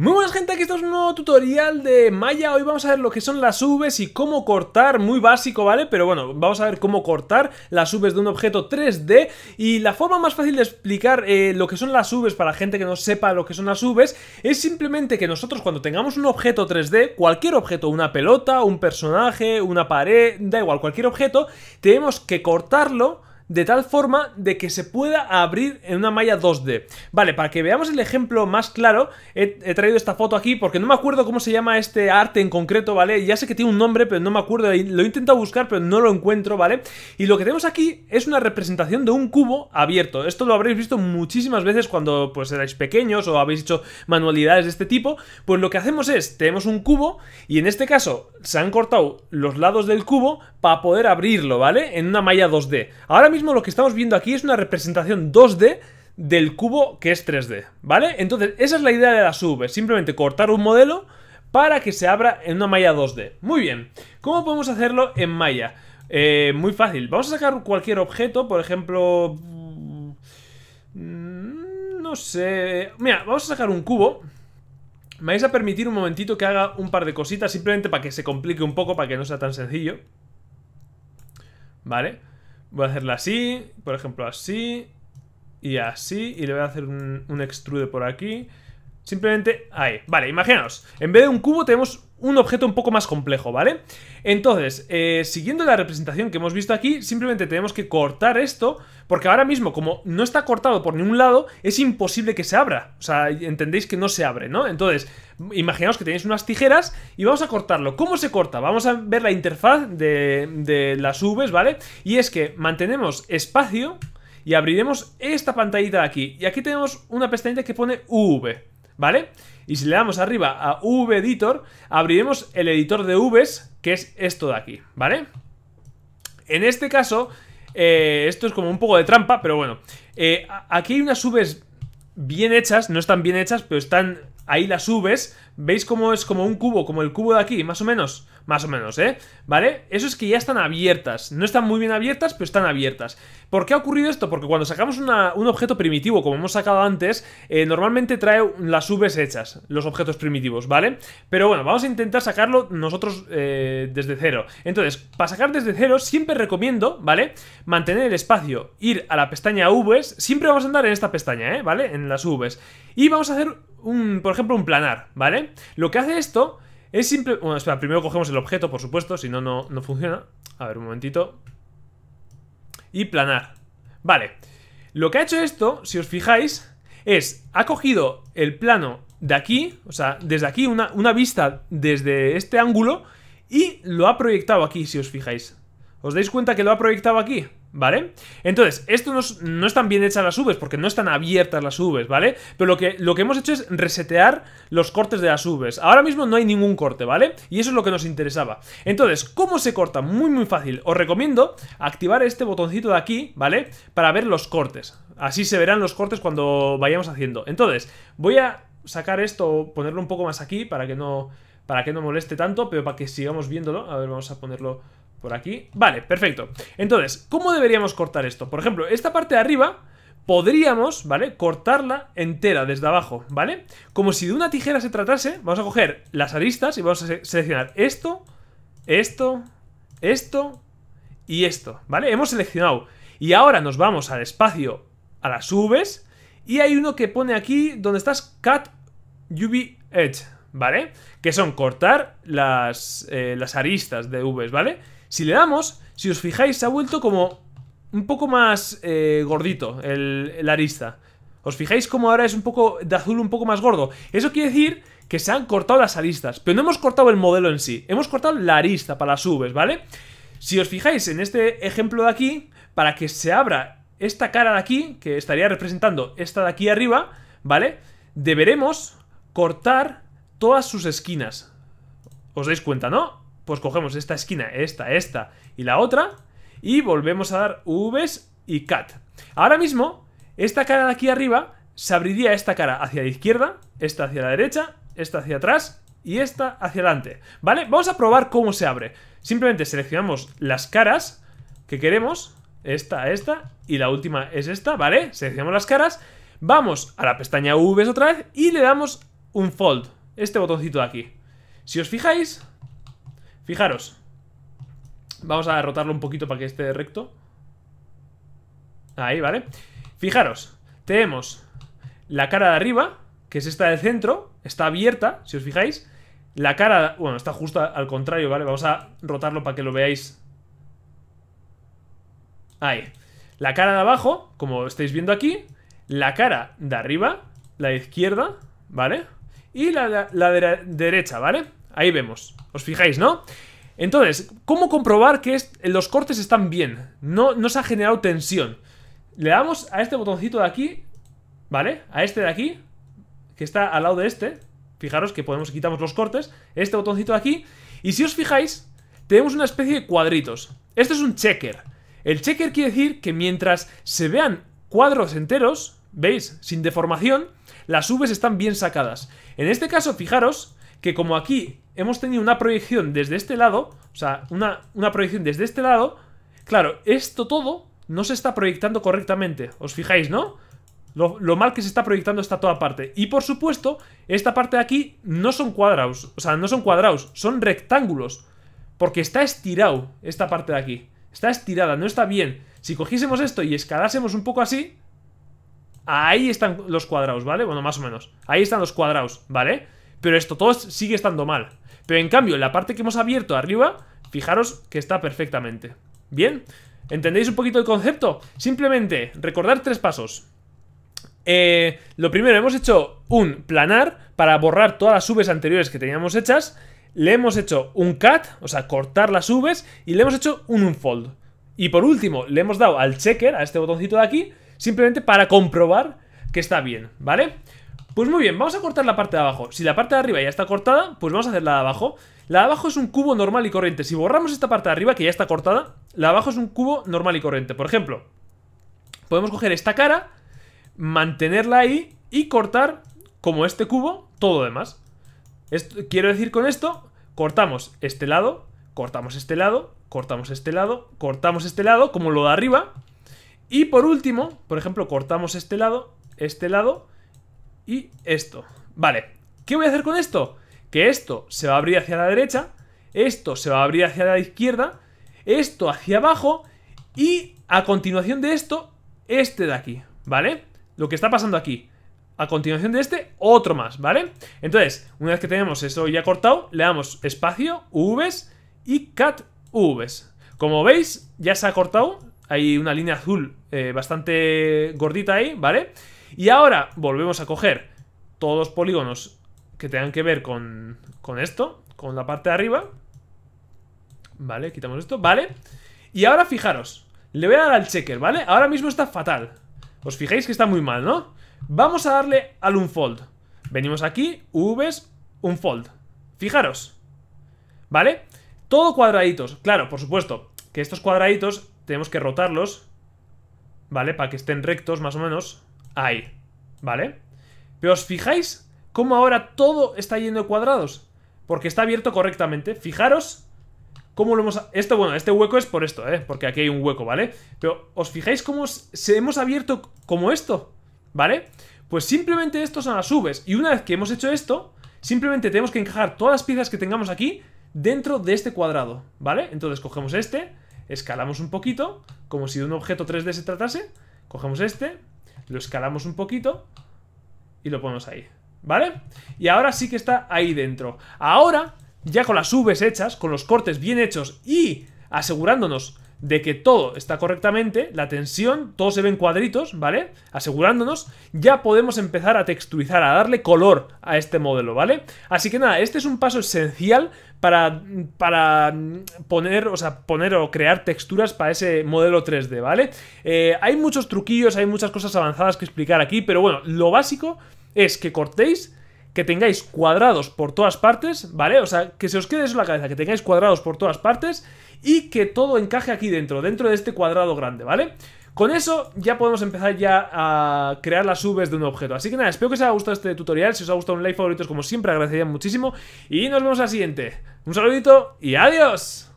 Muy buenas gente, aquí esto es un nuevo tutorial de Maya, hoy vamos a ver lo que son las UVs y cómo cortar, muy básico, ¿vale? Pero bueno, vamos a ver cómo cortar las UVs de un objeto 3D y la forma más fácil de explicar eh, lo que son las UVs para gente que no sepa lo que son las Vs es simplemente que nosotros cuando tengamos un objeto 3D, cualquier objeto, una pelota, un personaje, una pared, da igual, cualquier objeto, tenemos que cortarlo de tal forma de que se pueda abrir en una malla 2D. Vale, para que veamos el ejemplo más claro, he, traído esta foto aquí porque no me acuerdo cómo se llama este arte en concreto, ¿vale? Ya sé que tiene un nombre, pero no me acuerdo, lo he intentado buscar, pero no lo encuentro, ¿vale? Y lo que tenemos aquí es una representación de un cubo abierto. Esto lo habréis visto muchísimas veces cuando pues erais pequeños o habéis hecho manualidades de este tipo, pues lo que hacemos es, tenemos un cubo y en este caso se han cortado los lados del cubo para poder abrirlo, ¿vale? En una malla 2D. Ahora mismo lo que estamos viendo aquí es una representación 2D del cubo que es 3D, ¿vale? Entonces, esa es la idea de la sub, simplemente cortar un modelo para que se abra en una malla 2D. Muy bien, ¿cómo podemos hacerlo en malla? Eh, muy fácil, vamos a sacar cualquier objeto, por ejemplo... Mm, no sé... Mira, vamos a sacar un cubo. Me vais a permitir un momentito que haga un par de cositas, simplemente para que se complique un poco, para que no sea tan sencillo. Vale. Voy a hacerla así, por ejemplo así, y así, y le voy a hacer un, un extrude por aquí. Simplemente ahí. Vale, imaginaos, en vez de un cubo tenemos un objeto un poco más complejo, ¿vale? Entonces, eh, siguiendo la representación que hemos visto aquí, simplemente tenemos que cortar esto, porque ahora mismo, como no está cortado por ningún lado, es imposible que se abra. O sea, entendéis que no se abre, ¿no? Entonces, imaginaos que tenéis unas tijeras y vamos a cortarlo. ¿Cómo se corta? Vamos a ver la interfaz de, las Vs, ¿vale? Y es que mantenemos espacio y abriremos esta pantallita de aquí. Y aquí tenemos una pestañita que pone V. ¿vale? Y si le damos arriba a v Editor, abriremos el editor de v's, que es esto de aquí, ¿vale? En este caso, eh, esto es como un poco de trampa, pero bueno. Eh, aquí hay unas v's bien hechas, no están bien hechas, pero están ahí las subes, ¿veis cómo es como un cubo, como el cubo de aquí, más o menos? Más o menos, ¿eh? ¿Vale? Eso es que ya están abiertas, no están muy bien abiertas, pero están abiertas. ¿Por qué ha ocurrido esto? Porque cuando sacamos un objeto primitivo, como hemos sacado antes, eh, normalmente trae las Vs hechas, los objetos primitivos, ¿vale? Pero bueno, vamos a intentar sacarlo nosotros eh, desde cero. Entonces, para sacar desde cero, siempre recomiendo, ¿vale? Mantener el espacio, ir a la pestaña Vs, siempre vamos a andar en esta pestaña, ¿eh? ¿Vale? En las Vs. Y vamos a hacer un, por ejemplo, un planar, ¿vale? Lo que hace esto es simple... Bueno, espera, primero cogemos el objeto, por supuesto, si no, no, funciona. A ver, un momentito. Y planar. Vale. Lo que ha hecho esto, si os fijáis, es... Ha cogido el plano de aquí, o sea, desde aquí, una, una vista desde este ángulo, y lo ha proyectado aquí, si os fijáis. ¿Os dais cuenta que lo ha proyectado aquí? ¿Vale? Entonces, esto no, están bien hechas las UVs porque no están abiertas las subes ¿vale? Pero lo que, lo que hemos hecho es resetear los cortes de las UVs. Ahora mismo no hay ningún corte, ¿vale? Y eso es lo que nos interesaba. Entonces, ¿cómo se corta? Muy, muy fácil. Os recomiendo activar este botoncito de aquí, ¿vale? Para ver los cortes. Así se verán los cortes cuando vayamos haciendo. Entonces, voy a sacar esto, ponerlo un poco más aquí para que no, para que no moleste tanto, pero para que sigamos viéndolo. A ver, vamos a ponerlo por aquí. Vale, perfecto. Entonces, ¿cómo deberíamos cortar esto? Por ejemplo, esta parte de arriba podríamos, ¿vale? Cortarla entera desde abajo, ¿vale? Como si de una tijera se tratase, vamos a coger las aristas y vamos a seleccionar esto, esto, esto y esto, ¿vale? Hemos seleccionado. Y ahora nos vamos al espacio, a las Vs, y hay uno que pone aquí donde estás Cut UV Edge, ¿vale? Que son cortar las, eh, las aristas de Vs, ¿vale? Si le damos, si os fijáis, se ha vuelto como un poco más eh, gordito el, arista. ¿Os fijáis cómo ahora es un poco de azul un poco más gordo? Eso quiere decir que se han cortado las aristas, pero no hemos cortado el modelo en sí, hemos cortado la arista para las subes, ¿vale? Si os fijáis en este ejemplo de aquí, para que se abra esta cara de aquí, que estaría representando esta de aquí arriba, ¿vale? Deberemos cortar todas sus esquinas. ¿Os dais cuenta, no? pues cogemos esta esquina, esta, esta y la otra y volvemos a dar Vs y cat. Ahora mismo, esta cara de aquí arriba se abriría esta cara hacia la izquierda, esta hacia la derecha, esta hacia atrás y esta hacia adelante, ¿vale? Vamos a probar cómo se abre. Simplemente seleccionamos las caras que queremos, esta, esta y la última es esta, ¿vale? Seleccionamos las caras, vamos a la pestaña Vs otra vez y le damos un fold, este botoncito de aquí. Si os fijáis, Fijaros. Vamos a rotarlo un poquito para que esté recto. Ahí, ¿vale? Fijaros, tenemos la cara de arriba, que es esta del centro, está abierta, si os fijáis. La cara, bueno, está justo al contrario, ¿vale? Vamos a rotarlo para que lo veáis. Ahí. La cara de abajo, como estáis viendo aquí. La cara de arriba, la izquierda, ¿vale? Y la, la derecha, ¿vale? Ahí vemos. ¿Os fijáis, no? Entonces, ¿cómo comprobar que los cortes están bien? No, no se ha generado tensión. Le damos a este botoncito de aquí, ¿vale? A este de aquí, que está al lado de este. Fijaros que podemos quitamos los cortes. Este botoncito de aquí. Y si os fijáis, tenemos una especie de cuadritos. Esto es un checker. El checker quiere decir que mientras se vean cuadros enteros, ¿veis? Sin deformación, las V están bien sacadas. En este caso, fijaros que como aquí hemos tenido una proyección desde este lado, o sea, una, proyección desde este lado. Claro, esto todo no se está proyectando correctamente. ¿Os fijáis, no? Lo, mal que se está proyectando está toda parte. Y por supuesto, esta parte de aquí no son cuadrados. O sea, no son cuadrados, son rectángulos. Porque está estirado esta parte de aquí. Está estirada, no está bien. Si cogiésemos esto y escalásemos un poco así... Ahí están los cuadrados, ¿vale? Bueno, más o menos. Ahí están los cuadrados, ¿vale? Pero esto todo sigue estando mal. Pero en cambio, la parte que hemos abierto arriba, fijaros que está perfectamente. ¿Bien? ¿Entendéis un poquito el concepto? Simplemente recordar tres pasos. Eh, lo primero, hemos hecho un planar para borrar todas las subes anteriores que teníamos hechas. Le hemos hecho un cut, o sea, cortar las subes, y le hemos hecho un unfold. Y por último, le hemos dado al checker, a este botoncito de aquí, simplemente para comprobar que está bien, ¿vale? Pues muy bien, vamos a cortar la parte de abajo. Si la parte de arriba ya está cortada, pues vamos a hacer la de abajo. La de abajo es un cubo normal y corriente. Si borramos esta parte de arriba, que ya está cortada, la de abajo es un cubo normal y corriente. Por ejemplo, podemos coger esta cara, mantenerla ahí y cortar, como este cubo, todo lo demás. quiero decir con esto, cortamos este lado, cortamos este lado, cortamos este lado, cortamos este lado, como lo de arriba. Y por último, por ejemplo, cortamos este lado, este lado y esto. Vale, ¿qué voy a hacer con esto? Que esto se va a abrir hacia la derecha, esto se va a abrir hacia la izquierda, esto hacia abajo y a continuación de esto, este de aquí, ¿vale? Lo que está pasando aquí. A continuación de este, otro más, ¿vale? Entonces, una vez que tenemos eso ya cortado, le damos espacio, Vs y cat Vs. Como veis, ya se ha cortado. Hay una línea azul eh, bastante gordita ahí, ¿vale? vale y ahora volvemos a coger todos los polígonos que tengan que ver con, con esto, con la parte de arriba. Vale, quitamos esto, vale. Y ahora fijaros, le voy a dar al checker, ¿vale? Ahora mismo está fatal. Os fijáis que está muy mal, ¿no? Vamos a darle al unfold. Venimos aquí, Vs, unfold. Fijaros. ¿Vale? Todo cuadraditos. Claro, por supuesto, que estos cuadraditos tenemos que rotarlos. ¿Vale? Para que estén rectos, más o menos ahí, ¿vale? Pero os fijáis cómo ahora todo está yendo cuadrados, porque está abierto correctamente. Fijaros cómo lo hemos... Esto, bueno, este hueco es por esto, ¿eh? Porque aquí hay un hueco, ¿vale? Pero os fijáis cómo se hemos abierto como esto, ¿vale? Pues simplemente estos son las subes. Y una vez que hemos hecho esto, simplemente tenemos que encajar todas las piezas que tengamos aquí dentro de este cuadrado, ¿vale? Entonces cogemos este, escalamos un poquito, como si de un objeto 3D se tratase, cogemos este, lo escalamos un poquito y lo ponemos ahí, ¿vale? Y ahora sí que está ahí dentro. Ahora, ya con las subes hechas, con los cortes bien hechos y asegurándonos de que todo está correctamente, la tensión, todo se ve en cuadritos, ¿vale? Asegurándonos, ya podemos empezar a texturizar, a darle color a este modelo, ¿vale? Así que nada, este es un paso esencial para, para mm, poner, o sea, poner o crear texturas para ese modelo 3D, ¿vale? Eh, hay muchos truquillos, hay muchas cosas avanzadas que explicar aquí, pero bueno, lo básico es que cortéis que tengáis cuadrados por todas partes, ¿vale? O sea, que se os quede eso en la cabeza, que tengáis cuadrados por todas partes y que todo encaje aquí dentro, dentro de este cuadrado grande, ¿vale? Con eso ya podemos empezar ya a crear las subes de un objeto. Así que nada, espero que os haya gustado este tutorial. Si os ha gustado un like, favorito, como siempre, agradecería muchísimo. Y nos vemos al siguiente. Un saludito y adiós.